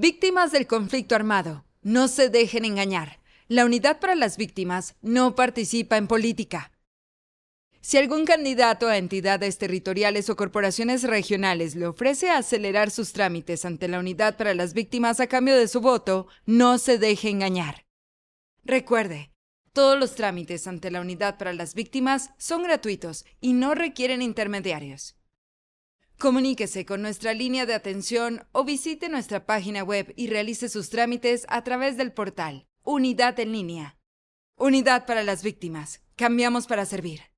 Víctimas del conflicto armado, no se dejen engañar. La Unidad para las Víctimas no participa en política. Si algún candidato a entidades territoriales o corporaciones regionales le ofrece acelerar sus trámites ante la Unidad para las Víctimas a cambio de su voto, no se deje engañar. Recuerde, todos los trámites ante la Unidad para las Víctimas son gratuitos y no requieren intermediarios. Comuníquese con nuestra línea de atención o visite nuestra página web y realice sus trámites a través del portal Unidad en línea. Unidad para las víctimas. Cambiamos para servir.